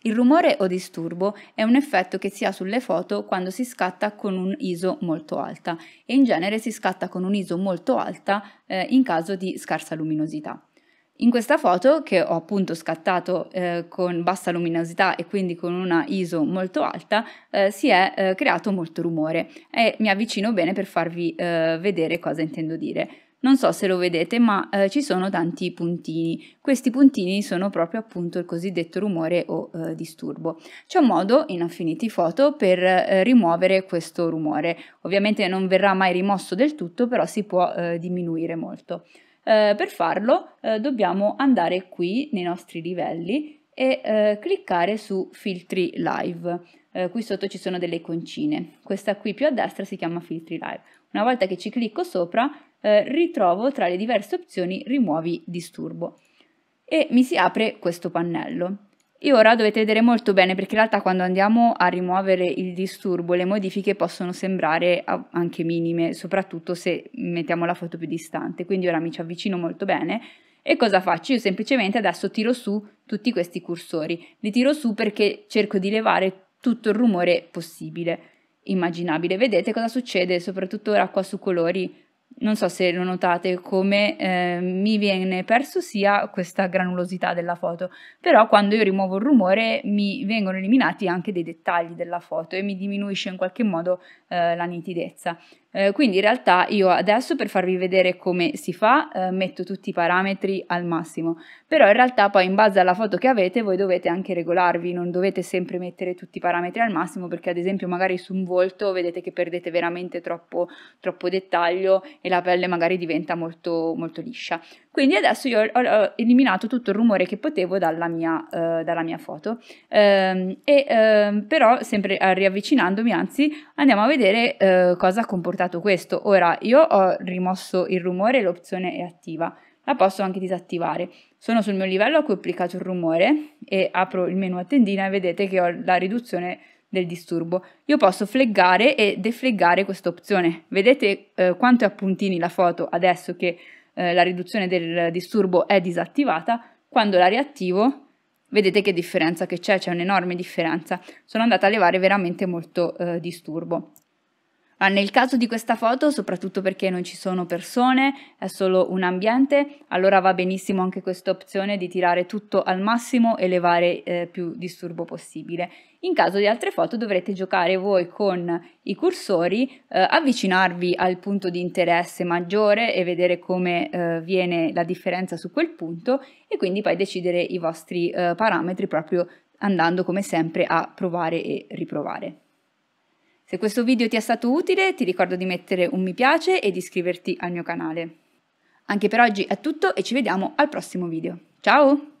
Il rumore o disturbo è un effetto che si ha sulle foto quando si scatta con un ISO molto alta e in genere si scatta con un ISO molto alta eh, in caso di scarsa luminosità. In questa foto, che ho appunto scattato eh, con bassa luminosità e quindi con una ISO molto alta, eh, si è eh, creato molto rumore e mi avvicino bene per farvi eh, vedere cosa intendo dire. Non so se lo vedete, ma eh, ci sono tanti puntini. Questi puntini sono proprio appunto il cosiddetto rumore o eh, disturbo. C'è un modo in Affinity Photo per eh, rimuovere questo rumore. Ovviamente non verrà mai rimosso del tutto, però si può eh, diminuire molto. Eh, per farlo eh, dobbiamo andare qui nei nostri livelli e cliccare su filtri live eh, qui sotto ci sono delle iconcine. Questa qui più a destra si chiama Filtri Live. Una volta che ci clicco sopra, eh, ritrovo tra le diverse opzioni Rimuovi disturbo e mi si apre questo pannello. E ora dovete vedere molto bene perché in realtà quando andiamo a rimuovere il disturbo le modifiche possono sembrare anche minime, soprattutto se mettiamo la foto più distante. Quindi ora mi ci avvicino molto bene e cosa faccio? Io semplicemente adesso tiro su tutti questi cursori. Li tiro su perché cerco di levare tutto il rumore possibile, immaginabile. Vedete cosa succede, soprattutto ora qua su colori, non so se lo notate come eh, mi viene perso sia questa granulosità della foto, però quando io rimuovo il rumore mi vengono eliminati anche dei dettagli della foto e mi diminuisce in qualche modo eh, la nitidezza. Eh, quindi in realtà io adesso per farvi vedere come si fa eh, metto tutti i parametri al massimo, però in realtà poi in base alla foto che avete voi dovete anche regolarvi, non dovete sempre mettere tutti i parametri al massimo perché ad esempio magari su un volto vedete che perdete veramente troppo, troppo dettaglio e la pelle magari diventa molto, molto liscia. Quindi adesso io ho eliminato tutto il rumore che potevo dalla mia, eh, dalla mia foto, ehm, e, ehm, però sempre eh, riavvicinandomi anzi andiamo a vedere eh, cosa ha comportato indicato questo. Ora io ho rimosso il rumore, l'opzione è attiva, la posso anche disattivare. Sono sul mio livello a cui ho applicato il rumore e apro il menu a tendina e vedete che ho la riduzione del disturbo. Io posso fleggare e defleggare questa opzione. Vedete eh, quanto è a puntini la foto adesso che eh, la riduzione del disturbo è disattivata. Quando la riattivo vedete che differenza che c'è, c'è un'enorme differenza. Sono andata a levare veramente molto eh, disturbo. Ah, nel caso di questa foto, soprattutto perché non ci sono persone, è solo un ambiente, allora va benissimo anche questa opzione di tirare tutto al massimo e levare eh, più disturbo possibile. In caso di altre foto dovrete giocare voi con i cursori, eh, avvicinarvi al punto di interesse maggiore e vedere come eh, viene la differenza su quel punto e quindi poi decidere i vostri eh, parametri proprio andando come sempre a provare e riprovare. Se questo video ti è stato utile ti ricordo di mettere un mi piace e di iscriverti al mio canale. Anche per oggi è tutto e ci vediamo al prossimo video. Ciao!